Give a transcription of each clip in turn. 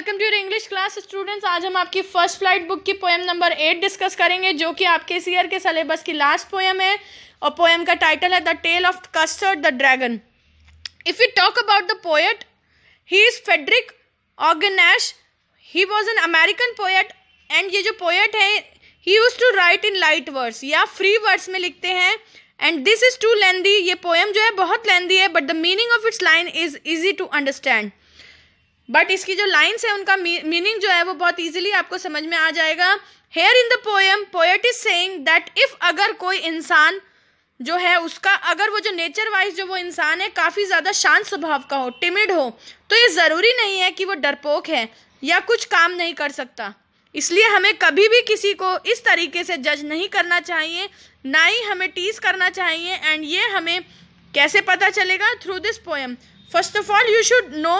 Welcome to your English class students आज हम आपकी फर्स्ट फ्लाइट बुक की पोएम नंबर एट डिस्कस करेंगे जो कि आपके इस ईयर के सिलेबस की लास्ट पोएम है और पोएम का टाइटल है the tale of Custard the dragon if you talk about the poet he is Frederick Ogden Nash he was an American poet and ये जो पोएट है he use to write in light words या free words में लिखते हैं and this is too lengthy ये poem जो है बहुत लेंदी है but the meaning of its line is easy to understand but इसकी जो लाइन्स है उनका मीनिंग जो है वो बहुत ईजिली आपको समझ में आ जाएगा here in the poem poet is saying that if अगर कोई इंसान जो है उसका अगर वो जो नेचर वाइज जो वो इंसान है काफ़ी ज़्यादा शांत स्वभाव का हो टिमिड हो तो ये ज़रूरी नहीं है कि वो डरपोक है या कुछ काम नहीं कर सकता इसलिए हमें कभी भी किसी को इस तरीके से जज नहीं करना चाहिए ना ही हमें टीज करना चाहिए एंड ये हमें कैसे पता चलेगा through this poem first of all you should know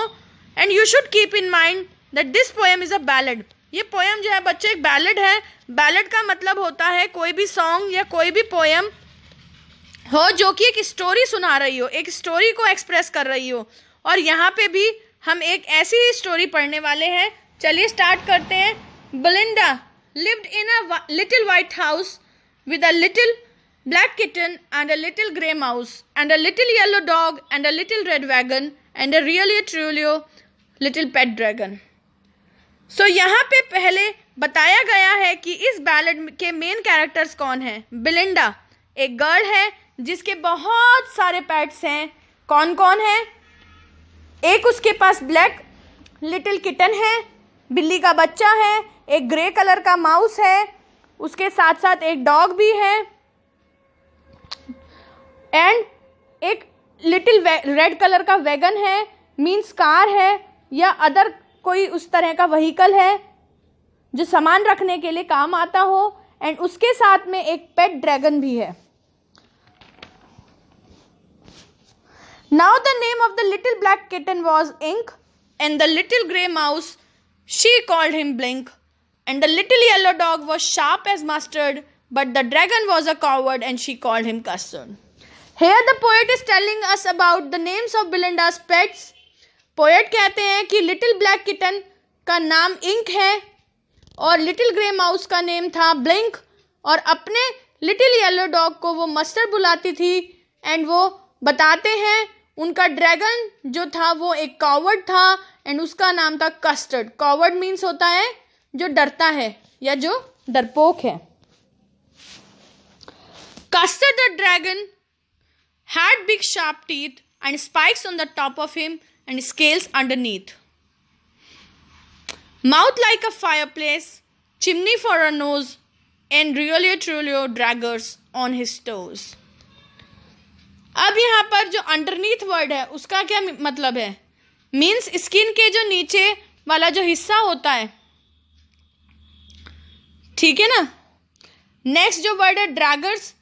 and you should keep in mind that this poem is a ballad ये पोएम जो है बच्चे एक बैलड है बैलड का मतलब होता है कोई भी सॉन्ग या कोई भी पोएम हो जो कि एक स्टोरी सुना रही हो एक स्टोरी को एक्सप्रेस कर रही हो और यहाँ पे भी हम एक ऐसी ही स्टोरी पढ़ने वाले हैं चलिए स्टार्ट करते हैं Belinda lived in a little white house with a little black kitten and a little grey mouse and a little yellow dog and a little red wagon and a really trulio little pet dragon so यहाँ पे पहले बताया गया है कि इस ballot के main characters कौन हैं बिलिंडा एक गर्ल है जिसके बहुत सारे पैट्स हैं कौन कौन है एक उसके पास ब्लैक लिटिल किटन है बिल्ली का बच्चा है एक ग्रे कलर का माउस है उसके साथ साथ एक डॉग भी है एंड एक लिटिल रेड कलर का वैगन है मीन्स कार है या अदर कोई उस तरह का वहीकल है जो सामान रखने के लिए काम आता हो एंड उसके साथ में एक पेट ड्रैगन भी है now the name of the little black kitten was Ink and the little grey mouse she called him Blink and the little yellow dog was sharp as mustard but the dragon was a coward and she called him Custard here the poet is telling us about the names of Belinda's pets poet कहते हैं कि little black kitten का नाम Ink है और little grey mouse का name था Blink और अपने लिटिल येलो डॉग को वो मस्टर बुलाती थी एंड वो बताते हैं उनका ड्रैगन जो था वो एक कावर्ड था एंड उसका नाम था कस्टर्ड कावर्ड मीन्स होता है जो डरता है या जो डरपोक है Custard the dragon had big sharp teeth and spikes on the top of him and scales underneath. Mouth like a fireplace, chimney for a nose, and Riolio Trulio draggers on his toes. अब यहाँ पर जो underneath word है उसका क्या मतलब है means skin के जो नीचे वाला जो हिस्सा होता है ठीक है ना नेक्स्ट जो वर्ड है daggers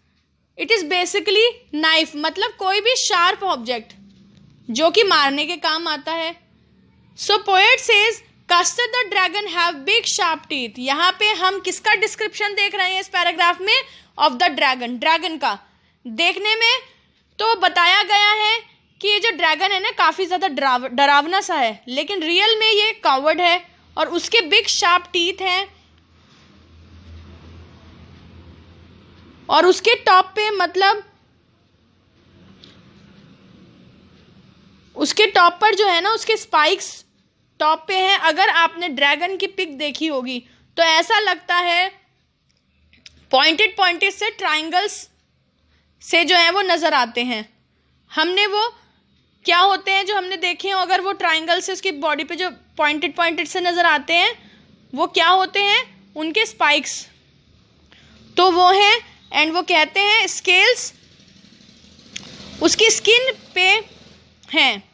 it is basically knife मतलब कोई भी शार्प ऑब्जेक्ट जो कि मारने के काम आता है so poet says Custard the dragon have big sharp teeth यहाँ पे हम किसका डिस्क्रिप्शन देख रहे हैं इस पैराग्राफ में ऑफ द ड्रैगन ड्रैगन का देखने में तो बताया गया है कि ये जो ड्रैगन है ना काफ़ी ज़्यादा डरावना सा है लेकिन रियल में ये कावर्ड है और उसके बिग शार्प टीथ हैं और उसके टॉप पे मतलब उसके टॉप पर जो है ना उसके स्पाइक्स टॉप पे हैं अगर आपने ड्रैगन की पिक देखी होगी तो ऐसा लगता है पॉइंटेड पॉइंटेड से ट्राइंगल्स से जो है वो नज़र आते हैं हमने वो क्या होते हैं जो हमने देखे हो अगर वो ट्राइंगल से उसकी बॉडी पे जो पॉइंटेड पॉइंटेड से नज़र आते हैं वो क्या होते हैं उनके स्पाइक्स तो वो हैं एंड वो कहते हैं स्केल्स उसकी स्किन पे हैं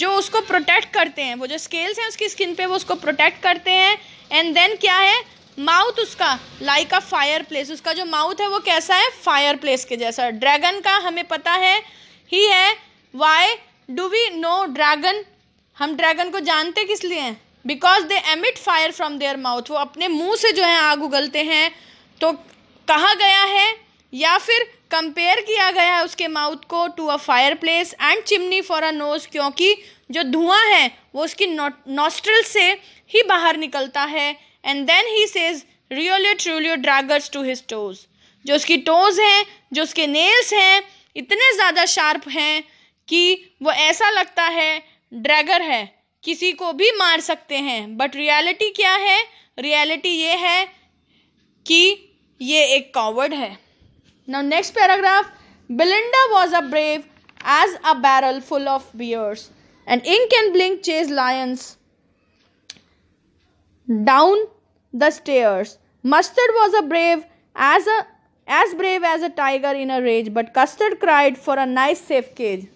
जो उसको प्रोटेक्ट करते हैं वो जो स्केल्स हैं उसकी स्किन पे वो उसको प्रोटेक्ट करते हैं एंड देन क्या है माउथ उसका लाइक अ फायर प्लेस उसका जो माउथ है वो कैसा है फायर प्लेस के जैसा ड्रैगन का हमें पता है ही है why do we know dragon हम ड्रैगन को जानते किस लिए हैं because they emit fire from their mouth वो अपने मुंह से जो है आग उगलते हैं तो कहा गया है या फिर कंपेयर किया गया है उसके माउथ को to a fire place and chimney for a nose क्योंकि जो धुआं है वो उसकी नॉस्ट्रल से ही बाहर निकलता है and then he says realio trulio daggers to his toes जो उसकी टोज हैं जो उसके नेल्स हैं इतने ज़्यादा शार्प हैं कि वो ऐसा लगता है ड्रैगर है किसी को भी मार सकते हैं बट रियलिटी क्या है रियलिटी ये है कि ये एक कॉवर्ड है Now, next paragraph Belinda was a brave as a barrel full of beers, and Ink and Blink chased lions down the stairs. Mustard was a brave as a as brave as a tiger in a rage, but Custard cried for a nice safe cage.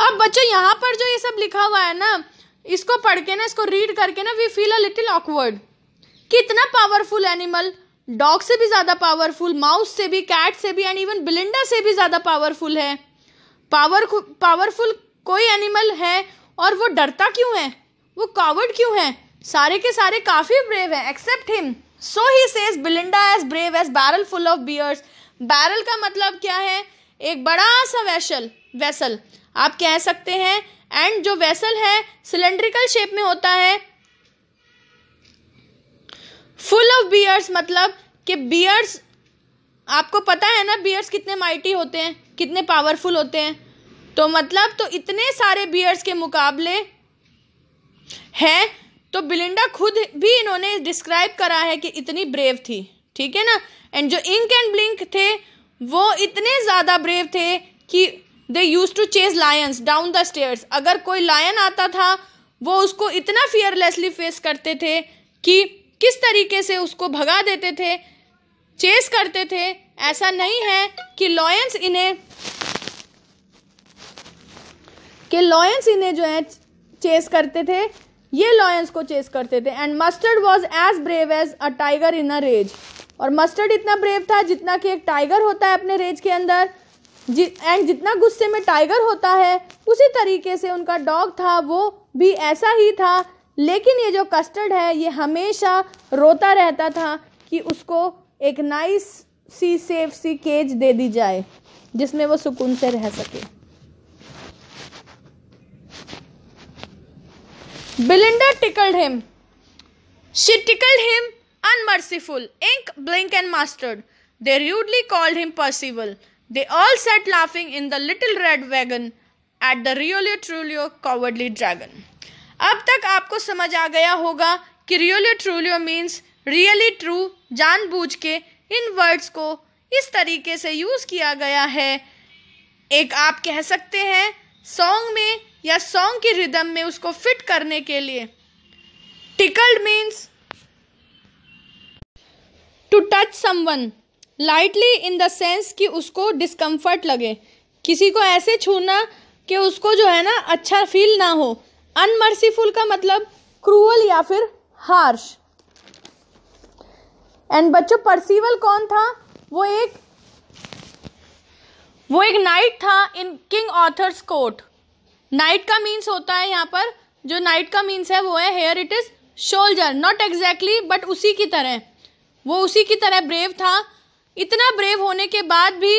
अब बच्चों यहाँ पर जो ये सब लिखा हुआ है ना इसको पढ़ के ना इसको रीड करके ना we feel a little awkward कितना पावरफुल एनिमल डॉग से भी ज़्यादा पावरफुल माउस से भी कैट से भी एंड इवन बिलिंडा से भी ज़्यादा पावरफुल है पावर पावरफुल कोई एनिमल है और वो डरता क्यों है वो कावर्ड क्यों है सारे के सारे काफ़ी ब्रेव है except him so he says Belinda as brave as barrel full of bears barrel का मतलब क्या है एक बड़ा सा वैशल वैसल आप कह सकते हैं एंड जो वैसल है सिलेंड्रिकल शेप में होता है फुल ऑफ बियर्स मतलब कि बियर्स आपको पता है ना बियर्स कितने माइटी होते हैं कितने पावरफुल होते हैं तो मतलब तो इतने सारे बियर्स के मुकाबले हैं तो बिलिंडा खुद भी इन्होंने डिस्क्राइब करा है कि इतनी ब्रेव थी ठीक है ना एंड जो इंक एंड ब्लिंक थे वो इतने ज़्यादा ब्रेव थे कि they use to chase lions down the stairs अगर कोई लायन आता था वो उसको इतना फियरलेसली फेस करते थे कि किस तरीके से उसको भगा देते थे चेस करते थे ऐसा नहीं है कि लॉयंस इन्हें कि लॉयंस इन्हें जो है चेस करते थे ये लॉयंस को चेस करते थे and Mustard was as brave as a tiger in a rage और मस्टर्ड इतना ब्रेव था जितना कि एक टाइगर होता है अपने रेज के अंदर जि एंड जितना गुस्से में टाइगर होता है उसी तरीके से उनका डॉग था वो भी ऐसा ही था लेकिन ये जो कस्टर्ड है ये हमेशा रोता रहता था कि उसको एक नाइस सी सेफ सी केज दे दी जाए जिसमें वो सुकून से रह सके Belinda tickled him she tickled him unmerciful Ink Blink and Mustard they rudely called him Percival they all sat laughing in the little red wagon at the realio trulio cowardly dragon अब तक आपको समझ आ गया होगा कि realio trulio means really true जानबूझ के इन वर्ड्स को इस तरीके से यूज़ किया गया है एक आप कह सकते हैं सॉन्ग में या सॉन्ग की रिदम में उसको फिट करने के लिए tickled means to touch someone lightly in the sense कि उसको डिस्कम्फर्ट लगे किसी को ऐसे छूना कि उसको जो है ना अच्छा फील ना हो अनमर्सीफुल का मतलब क्रूअल या फिर हार्श एंड बच्चों परसीवल कौन था वो एक वो एक नाइट था in King Arthur's court knight का मीन्स होता है यहाँ पर जो नाइट का मीन्स है वो है here it is soldier not exactly but उसी की तरह वो उसी की तरह ब्रेव था इतना ब्रेव होने के बाद भी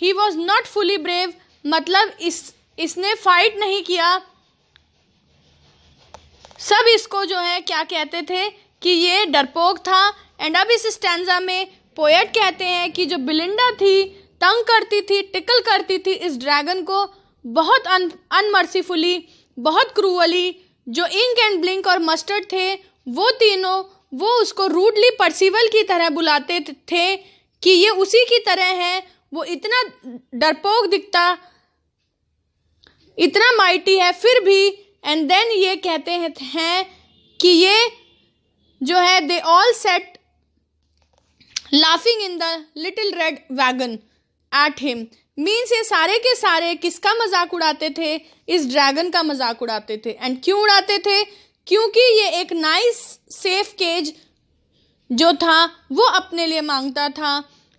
he was not fully brave मतलब इस इसने फाइट नहीं किया सब इसको जो है क्या कहते थे कि ये डरपोक था एंड अब इस स्टैंडा में पोएट कहते हैं कि जो बिलिंडा थी तंग करती थी टिकल करती थी इस ड्रैगन को बहुत अन अनमर्सीफुली बहुत क्रूअली जो इंक एंड ब्लिंक और मस्टर्ड थे वो तीनों वो उसको रूडली परसिवल की तरह बुलाते थे कि ये उसी की तरह है वो इतना डरपोक दिखता इतना माइटी है फिर भी एंड देन ये कहते हैं, कि ये जो है they all sat laughing in the little red wagon at him means ये सारे के सारे किसका मजाक उड़ाते थे इस ड्रैगन का मजाक उड़ाते थे एंड क्यों उड़ाते थे क्योंकि ये एक नाइस सेफ केज जो था वो अपने लिए मांगता था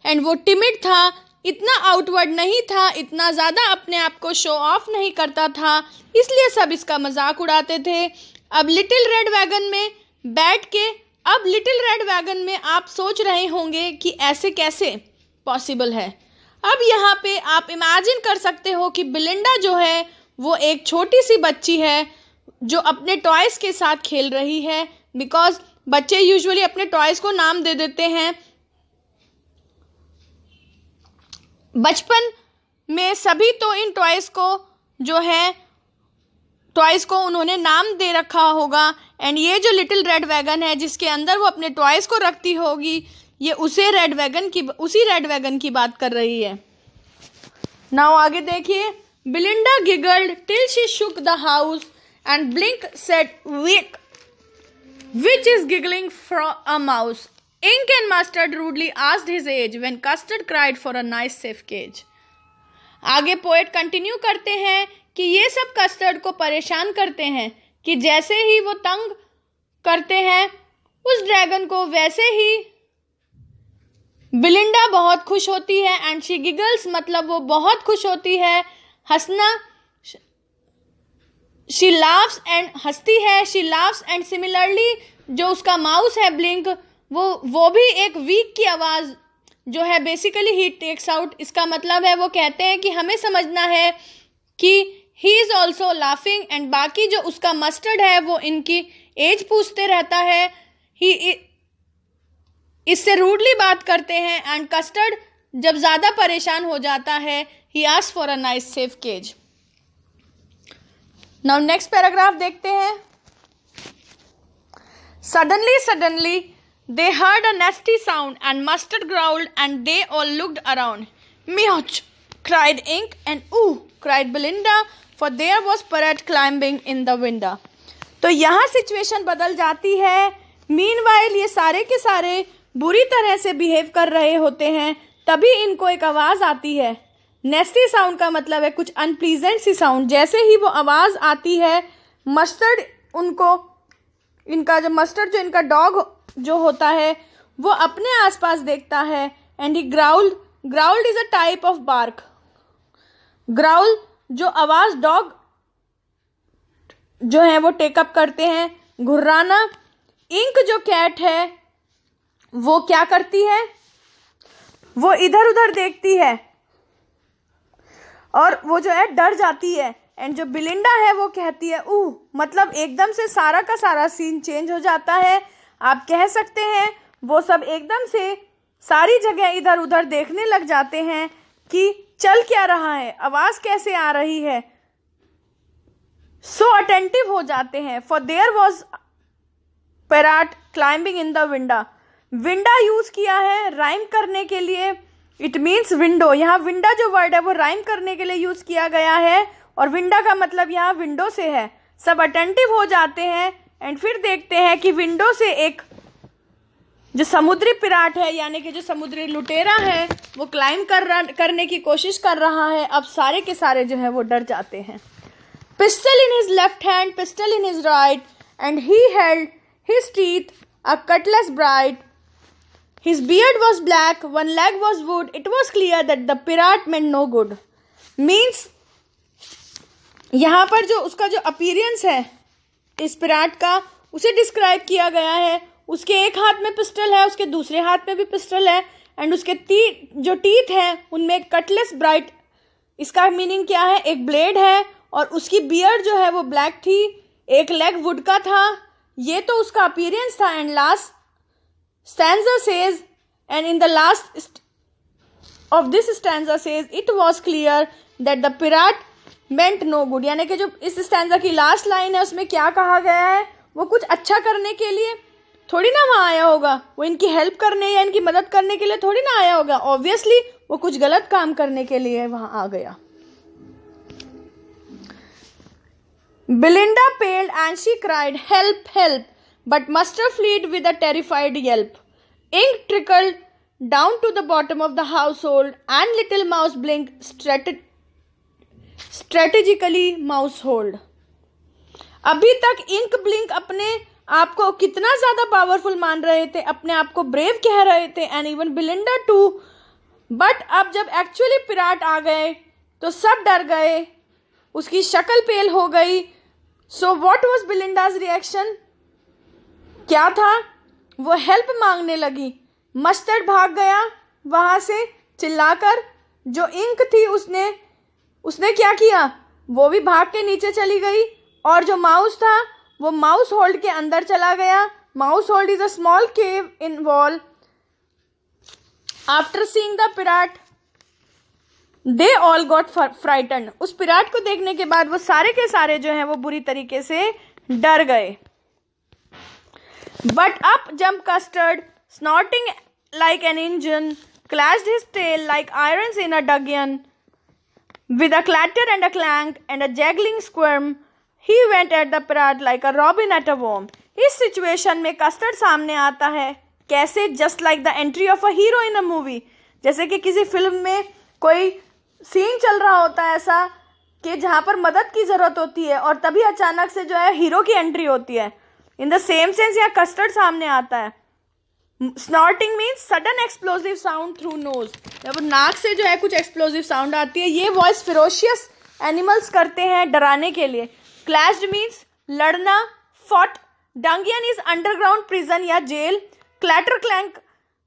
एंड वो टिमिड था इतना आउटवर्ड नहीं था इतना ज़्यादा अपने आप को शो ऑफ नहीं करता था इसलिए सब इसका मजाक उड़ाते थे अब लिटिल रेड वैगन में बैठ के अब लिटिल रेड वैगन में आप सोच रहे होंगे कि ऐसे कैसे पॉसिबल है अब यहाँ पे आप इमेजिन कर सकते हो कि बिलिंडा जो है वो एक छोटी सी बच्ची है जो अपने टॉयज़ के साथ खेल रही है बिकॉज बच्चे यूजुअली अपने टॉयज़ को नाम दे देते हैं बचपन में सभी तो इन टॉयज़ को जो है टॉयज़ को उन्होंने नाम दे रखा होगा एंड ये जो लिटिल रेड वैगन है जिसके अंदर वो अपने टॉयज़ को रखती होगी ये उसे रेड वैगन की उसी रेड वैगन की बात कर रही है नाउ आगे देखिए Belinda giggled till she shook the house and Blink said weak which is giggling from a mouse Ink and Mustard rudely asked his age when Custard cried for a nice safe cage. आगे poet continue करते हैं कि ये सब custard को परेशान करते हैं कि जैसे ही वो तंग करते हैं उस ड्रैगन को वैसे ही बिलिंडा बहुत खुश होती है एंड शी गिगल्स मतलब वो बहुत खुश होती है हंसना शी लाफ्स एंड हंसती है शी लाफ्स एंड सिमिलरली जो उसका माउस है ब्लिंक वो वो भी एक वीक की आवाज़ जो है बेसिकली ही टेक्स आउट इसका मतलब है वो कहते हैं कि हमें समझना है कि he is also laughing and बाकी जो उसका मस्टर्ड है वो इनकी एज पूछते रहता है ही इससे रूडली बात करते हैं एंड कस्टर्ड जब ज़्यादा परेशान हो जाता है ही आस for a nice safe cage now next paragraph देखते हैं suddenly suddenly They heard a nasty sound and Mustard growled and they all looked around. Meowch! cried Ink and ooh! cried Belinda for there was Parrot climbing in the window. तो यहाँ situation बदल जाती है mean ये सारे के सारे बुरी तरह से बिहेव कर रहे होते हैं तभी इनको एक आवाज़ आती है नेस्टी साउंड का मतलब है कुछ अनप्लीजेंट सी साउंड जैसे ही वो आवाज़ आती है मस्टर्ड उनको इनका जो मस्टर्ड जो इनका डॉग जो होता है वो अपने आसपास देखता है and he growl growled is a type of bark growl जो आवाज डॉग जो है वो टेकअप करते हैं घुर्राना इंक जो कैट है वो क्या करती है वो इधर उधर देखती है और वो जो है डर जाती है एंड जो बिलिंडा है वो कहती है ऊ मतलब एकदम से सारा का सारा सीन चेंज हो जाता है आप कह सकते हैं वो सब एकदम से सारी जगह इधर उधर देखने लग जाते हैं कि चल क्या रहा है आवाज़ कैसे आ रही है सो so अटेंटिव हो जाते हैं for there was pirate climbing in the window window use किया है राइम करने के लिए इट मीन्स विंडो यहाँ विंडा जो वर्ड है वो राइम करने के लिए यूज किया गया है और विंडा का मतलब यहाँ विंडो से है सब अटेंटिव हो जाते हैं एंड फिर देखते हैं कि विंडो से एक जो समुद्री पिराट है यानी कि जो समुद्री लुटेरा है वो क्लाइम कर करने की कोशिश कर रहा है अब सारे के सारे जो है वो डर जाते हैं pistol in his left hand pistol in his right and he held his teeth a cutlass bright his beard was black one leg was wood it was clear that the pirate meant no good means यहाँ पर जो उसका जो appearance है पिराट का उसे describe किया गया है उसके एक हाथ में पिस्टल है उसके दूसरे हाथ में भी पिस्टल है एंड उसके ती जो टीथ हैं उनमें कटलेस ब्राइट इसका मीनिंग क्या है एक ब्लेड है और उसकी बियर जो है वो ब्लैक थी एक लेग वुड का था ये तो उसका अपीरियंस था and last stanza says and in the last of this stanza says it was clear that the pirate meant no good यानी कि जो इस स्टैंडा की लास्ट लाइन है उसमें क्या कहा गया है वो कुछ अच्छा करने के लिए थोड़ी ना वहाँ आया होगा वो इनकी हेल्प करने या इनकी मदद करने के लिए थोड़ी ना आया होगा ऑब्वियसली वो कुछ गलत काम करने के लिए वहाँ आ गया Belinda paled and she cried help help but Mustard fled with a terrified yelp Ink trickled down to the bottom of the household and little mouse blink strutted, strategically mouse hole अभी तक ink blink अपने आप को कितना ज़्यादा powerful मान रहे थे अपने आप को ब्रेव कह रहे थे and even Belinda too but अब जब एक्चुअली पिराट आ गए तो सब डर गए उसकी शक्ल पेल हो गई so what was Belinda's reaction क्या था वो हेल्प मांगने लगी मस्टर्ड भाग गया वहां से चिल्लाकर जो इंक थी उसने उसने क्या किया वो भी भाग के नीचे चली गई और जो माउस था वो माउस होल्ड के अंदर चला गया mouse hole is a small cave in wall after seeing the pirate they all got frightened उस पिराट को देखने के बाद वो सारे के सारे जो हैं वो बुरी तरीके से डर गए but up jump Custard snorting like an engine clash his tail like iron in a dungeon With a clatter and a clank and a juggling squirm, he went at the parrot like a robin at a worm. इस situation में Custard सामने आता है कैसे just like the entry of a hero in a movie जैसे कि किसी film में कोई सीन चल रहा होता है ऐसा कि जहाँ पर मदद की ज़रूरत होती है और तभी अचानक से जो है हीरो की एंट्री होती है इन द सेम सेंस यहाँ कस्टर्ड सामने आता है snorting means sudden explosive sound through nose जब नाक से जो है कुछ एक्सप्लोजिव साउंड आती है ये वॉइस फिरोशियस एनिमल्स करते हैं डराने के लिए क्लैश मीन्स लड़ना fought dungeon is underground prison या जेल क्लैटर क्लैंक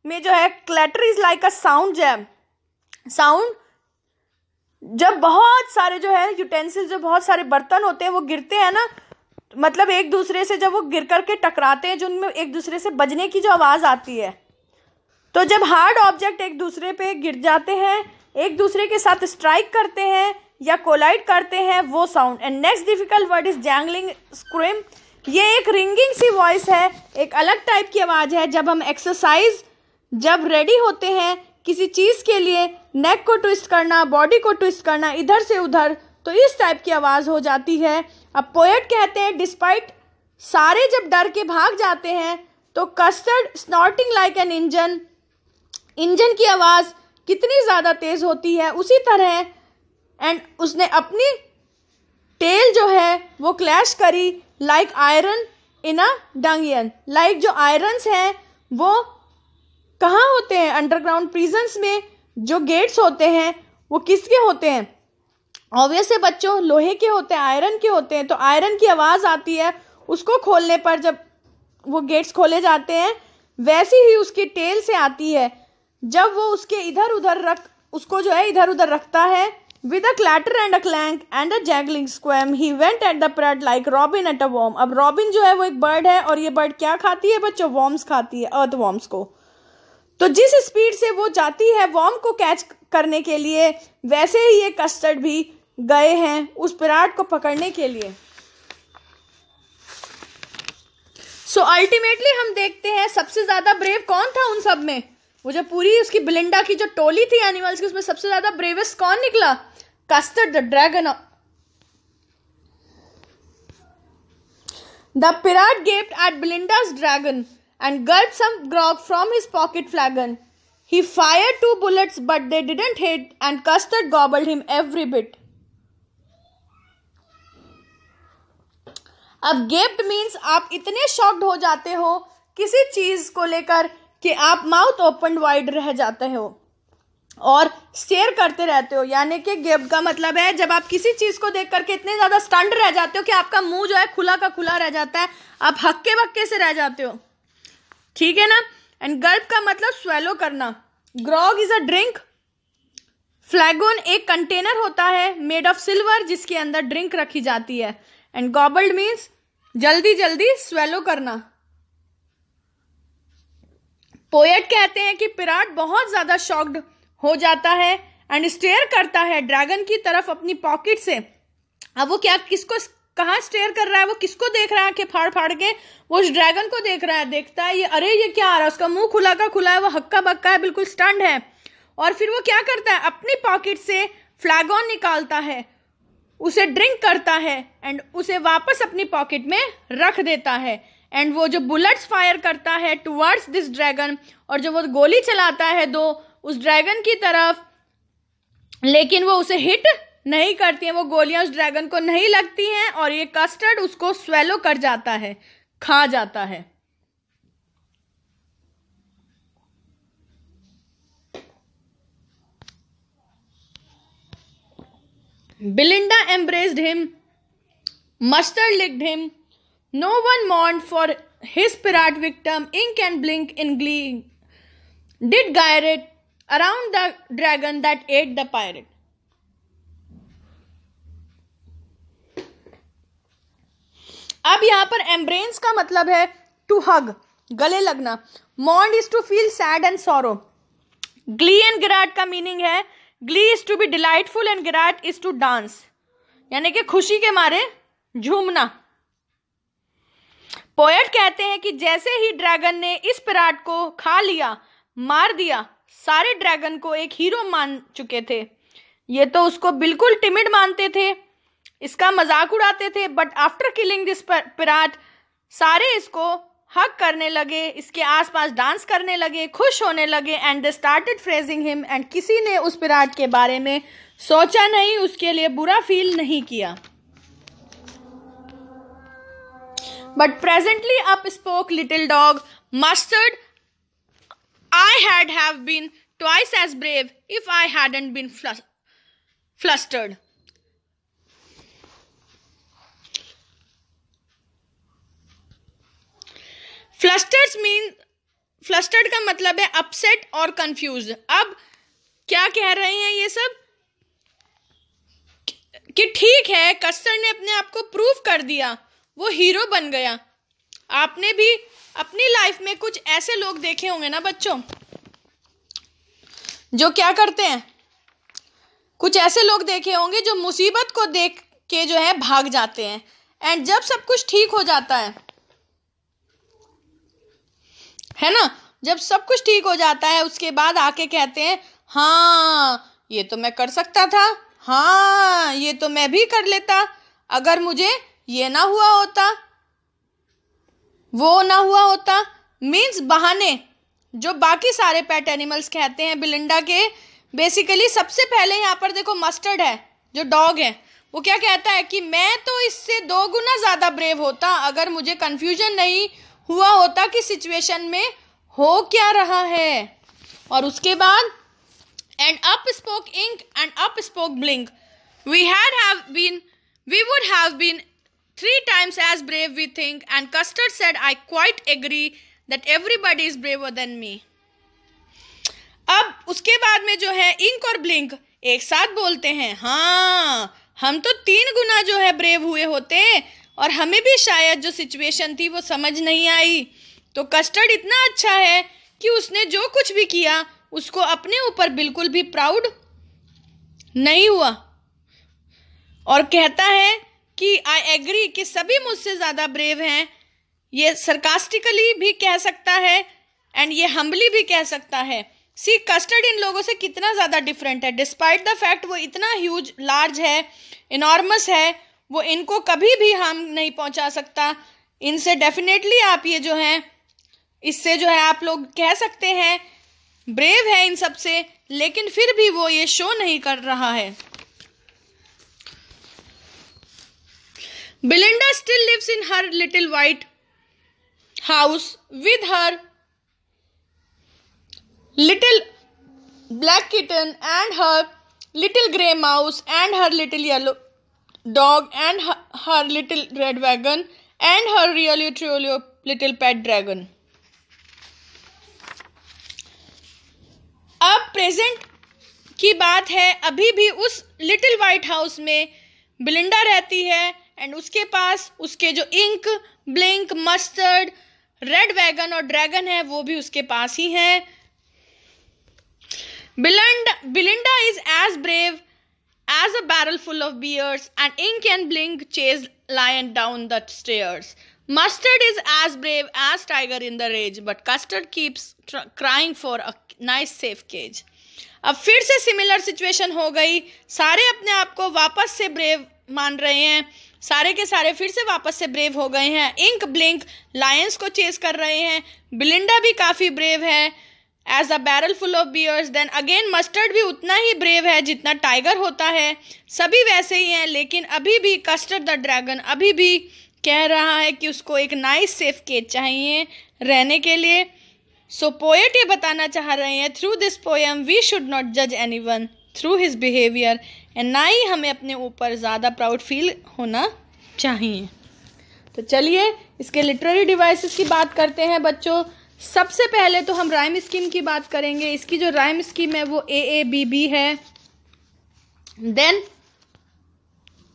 में जो है clatter is like a sound jam sound जब बहुत सारे जो है यूटेंसिल जो बहुत सारे बर्तन होते हैं वो गिरते हैं ना मतलब एक दूसरे से जब वो गिर करके टकराते हैं जो उनमें एक दूसरे से बजने की जो आवाज़ आती है तो जब हार्ड ऑब्जेक्ट एक दूसरे पे गिर जाते हैं एक दूसरे के साथ स्ट्राइक करते हैं या कोलाइड करते हैं वो sound and next difficult word is jangling scream ये एक रिंगिंग सी वॉइस है एक अलग टाइप की आवाज़ है जब हम एक्सरसाइज जब रेडी होते हैं किसी चीज़ के लिए नेक को ट्विस्ट करना बॉडी को ट्विस्ट करना इधर से उधर तो इस टाइप की आवाज़ हो जाती है अब पोएट कहते हैं डिस्पाइट सारे जब डर के भाग जाते हैं तो Custard snorting like an engine engine की आवाज़ कितनी ज़्यादा तेज़ होती है उसी तरह एंड उसने अपनी टेल जो है वो क्लैश करी like iron in a dungeon like जो आयरन्स हैं वो कहाँ होते हैं अंडरग्राउंड प्रिजन्स में जो गेट्स होते हैं वो किसके होते हैं ऑब्वियस है बच्चों लोहे के होते हैं आयरन के होते हैं तो आयरन की आवाज़ आती है उसको खोलने पर जब वो गेट्स खोले जाते हैं वैसी ही उसकी टेल से आती है जब वो उसके इधर उधर रख उसको जो है इधर उधर रखता है with a clatter and a clank and a jangling squirm he went at the pirate like robin at a worm अब रॉबिन जो है वो एक बर्ड है और ये बर्ड क्या खाती है बच्चों वॉम्स खाती है अर्थ वॉम्स को तो जिस स्पीड से वो जाती है वॉम को कैच करने के लिए वैसे ही ये कस्टर्ड भी गए हैं उस विराट को पकड़ने के लिए सो so अल्टीमेटली हम देखते हैं सबसे ज्यादा ब्रेव कौन था उन सब में वो जो पूरी उसकी बिलिंडा की जो टोली थी एनिमल्स की उसमें सबसे ज्यादा ब्रेवेस्ट कौन निकला Custard the dragon the pirate gaped at Belinda's dragon and gulped some grog from his pocket flagon he fire two bullets but they didn't hit and Custard gobbled him every bit अब gaped means आप इतने shocked हो जाते हो किसी चीज़ को लेकर कि आप माउथ ओपन वाइड रह जाते हो और स्टेयर करते रहते हो यानी कि गेप का मतलब है जब आप किसी चीज़ को देख करके इतने ज़्यादा स्टंड रह जाते हो कि आपका मुंह जो है खुला का खुला रह जाता है आप हक्के बक्के से रह जाते हो ठीक है ना एंड गर्ब का मतलब स्वेलो करना ग्रॉग इज़ अ ड्रिंक फ्लैगोन एक कंटेनर होता है मेड ऑफ सिल्वर जिसके अंदर ड्रिंक रखी जाती है एंड गॉबल्ड मीन्स जल्दी जल्दी स्वेलो करना पोएट कहते हैं कि पिराट बहुत ज्यादा शॉक्ड हो जाता है एंड स्टेयर करता है ड्रैगन की तरफ अपनी पॉकेट से अब वो क्या किसको कहाँ स्टेयर कर रहा है वो किसको देख रहा है आंखें फाड़ फाड़ के वो उस ड्रैगन को देख रहा है देखता है ये अरे ये क्या आ रहा है उसका मुंह खुला का खुला है वो हक्का बक्का है बिल्कुल स्टंड है और फिर वो क्या करता है अपनी पॉकेट से फ्लैगॉन निकालता है उसे ड्रिंक करता है एंड उसे वापस अपनी पॉकेट में रख देता है एंड वो जो बुलेट्स फायर करता है टुवर्ड्स दिस ड्रैगन और जो वो गोली चलाता है दो उस ड्रैगन की तरफ लेकिन वो उसे हिट नहीं करती हैं वो गोलियां उस ड्रैगन को नहीं लगती हैं और ये कस्टर्ड उसको स्वेलो कर जाता है खा जाता है Belinda embraced him Mustard licked him no one mourned for his pirate victim Ink and Blink in glee did gyrate around the dragon that ate the pirate अब यहां पर एम्ब्रेंस का मतलब है टू हग गले लगना mourned is to feel sad and sorrow glee and gyrate का meaning है glee is to be delightful and gyrate is to dance यानी कि खुशी के मारे झूमना पोएट कहते हैं कि जैसे ही ड्रैगन ने इस पिराट को खा लिया मार दिया सारे ड्रैगन को एक हीरो मान चुके थे ये तो उसको बिल्कुल टिमिड मानते थे इसका मजाक उड़ाते थे but after killing this pirate सारे इसको हक करने लगे इसके आसपास डांस करने लगे खुश होने लगे and they started praising him and किसी ने उस पिराट के बारे में सोचा नहीं उसके लिए बुरा फील नहीं किया but presently up spoke little dog Mustard I had have been twice as brave if I hadn't been flustered flusters mean flustered का मतलब है अपसेट और कंफ्यूज अब क्या कह रहे हैं ये सब कि ठीक है कस्टर ने अपने आप को प्रूव कर दिया वो हीरो बन गया आपने भी अपनी लाइफ में कुछ ऐसे लोग देखे होंगे ना बच्चों जो क्या करते हैं कुछ ऐसे लोग देखे होंगे जो मुसीबत को देख के जो है भाग जाते हैं एंड जब सब कुछ ठीक हो जाता है है ना जब सब कुछ ठीक हो जाता है उसके बाद आके कहते हैं हाँ ये तो मैं कर सकता था हाँ ये तो मैं भी कर लेता अगर मुझे ये ना हुआ होता वो ना हुआ होता मीन्स बहाने जो बाकी सारे पेट एनिमल्स कहते हैं बिलिंडा के बेसिकली सबसे पहले यहाँ पर देखो मस्टर्ड है जो डॉग है वो क्या कहता है कि मैं तो इससे दो गुना ज़्यादा ब्रेव होता अगर मुझे कन्फ्यूजन नहीं हुआ होता कि सिचुएशन में हो क्या रहा है और उसके बाद and up spoke Ink and up spoke Blink we had have been we would have been three times as brave we think and custard said I quite agree that everybody is braver than me अब उसके बाद में जो है ink और blink एक साथ बोलते हैं हाँ हम तो तीन गुना जो है ब्रेव हुए होते और हमें भी शायद जो सिचुएशन थी वो समझ नहीं आई तो कस्टर्ड इतना अच्छा है कि उसने जो कुछ भी किया उसको अपने ऊपर बिल्कुल भी प्राउड नहीं हुआ और कहता है कि आई एग्री कि सभी मुझसे ज़्यादा ब्रेव हैं ये सरकास्टिकली भी कह सकता है एंड ये हम्बली भी कह सकता है सी कस्टर्ड इन लोगों से कितना ज़्यादा डिफरेंट है डिस्पाइट द फैक्ट वो इतना ह्यूज लार्ज है इनॉर्मस है वो इनको कभी भी हार्म नहीं पहुंचा सकता इनसे डेफिनेटली आप ये जो है इससे जो है आप लोग कह सकते हैं ब्रेव है इन सब से लेकिन फिर भी वो ये शो नहीं कर रहा है Belinda still lives in her little white house with her little black kitten and her little grey mouse and her little yellow dog and her, her little red wagon and her really truly little pet dragon. अब present की बात है अभी भी उस little white house में बिलिंडा रहती है एंड उसके पास उसके जो Ink Blink Mustard red wagon और ड्रैगन है वो भी उसके पास ही हैं Belinda Belinda is as brave As a barrel full of beers, and ink and blink chase lion down the stairs. Mustard is as brave as tiger in the rage, but custard keeps tr- crying for a nice safe cage. अब फिर से similar situation हो गई सारे अपने आप को वापस से ब्रेव मान रहे हैं सारे के सारे फिर से वापस से ब्रेव हो गए हैं इंक ब्लिंक लायंस को चेस कर रहे हैं बिलिंडा भी काफ़ी ब्रेव है as a barrel full of bears then again Mustard भी उतना ही ब्रेव है जितना टाइगर होता है सभी वैसे ही हैं लेकिन अभी भी कस्टर्ड द ड्रैगन अभी भी कह रहा है कि उसको एक नाइस सेफ केज चाहिए रहने के लिए सो so, पोएट ये बताना चाह रहे हैं through this poem we should not जज anyone through his behaviour and ना ही हमें अपने ऊपर ज़्यादा प्राउड फील होना चाहिए तो चलिए इसके लिटरेरी डिवाइसेस की बात करते हैं बच्चों सबसे पहले तो हम राइम स्कीम की बात करेंगे इसकी जो राइम स्कीम है वो ए ए बी बी है देन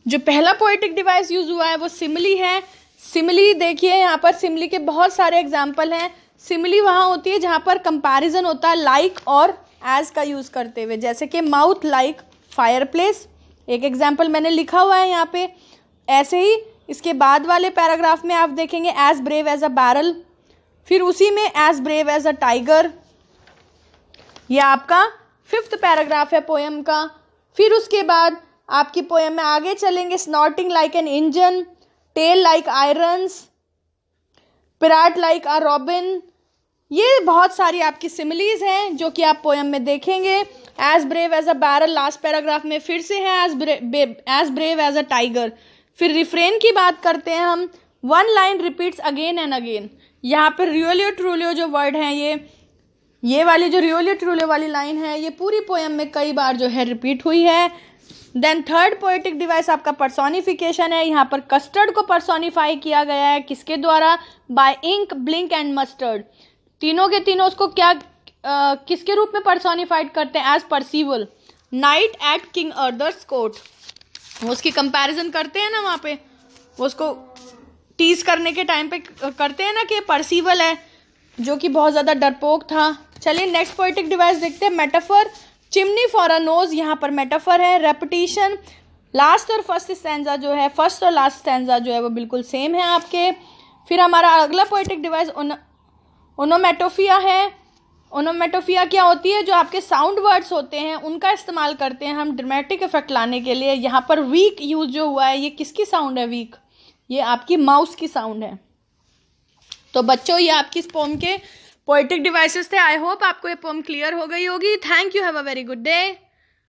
जो पहला पोइटिक डिवाइस यूज हुआ है वो सिमली है सिमली देखिए यहाँ पर सिमली के बहुत सारे एग्जाम्पल हैं सिमली वहाँ होती है जहाँ पर कंपैरिजन होता है लाइक like और एज का यूज़ करते हुए जैसे कि माउथ लाइक फायर प्लेस एक एग्जाम्पल मैंने लिखा हुआ है यहाँ पे ऐसे ही इसके बाद वाले पैराग्राफ में आप देखेंगे as brave as a barrel फिर उसी में as brave as a tiger ये आपका फिफ्थ पैराग्राफ है पोएम का फिर उसके बाद आपकी पोएम में आगे चलेंगे snorting like an engine tail like irons pirate like a robin ये बहुत सारी आपकी सिमिलीज हैं जो कि आप पोएम में देखेंगे as brave as a barrel last paragraph में फिर से है as as brave as a tiger फिर रिफ्रेन की बात करते हैं हम one line repeats again and again यहाँ पर रियोलियो ट्रोलियो जो वर्ड हैं ये ये वाली जो रियोलियो ट्रोलियो वाली लाइन है ये पूरी पोएम में कई बार जो है रिपीट हुई है देन थर्ड पोएटिक डिवाइस आपका पर्सोनिफिकेशन है यहाँ पर कस्टर्ड को पर्सोनिफाई किया गया है किसके द्वारा by Ink Blink and Mustard तीनों के तीनों उसको क्या आ, किसके रूप में पर्सोनिफाइड करते हैं as Percival knight at King Arthur's court वो उसकी कंपैरिजन करते हैं ना वहाँ पे वो उसको टीज करने के टाइम पे करते हैं ना कि परसीवल है जो कि बहुत ज़्यादा डरपोक था चलिए नेक्स्ट पोइटिक डिवाइस देखते हैं metaphor chimney for a nose यहाँ पर मेटाफर है रेपिटेशन लास्ट और फर्स्ट स्टैंडा जो है फर्स्ट और लास्ट स्टैंडा जो है वो बिल्कुल सेम है आपके फिर हमारा अगला पोइटिक डिवाइस ओनोमेटोफिया है ओनोमेटोफिया क्या होती है जो आपके साउंड वर्ड्स होते हैं उनका इस्तेमाल करते हैं हम ड्रामेटिक इफेक्ट लाने के लिए यहाँ पर वीक यूज जो हुआ है ये किसकी साउंड है वीक ये आपकी माउस की साउंड है तो बच्चों ये आपकी इस पोम के पोइटिक डिवाइसेस थे आई होप आपको ये पोम क्लियर हो गई होगी thank you have a very good day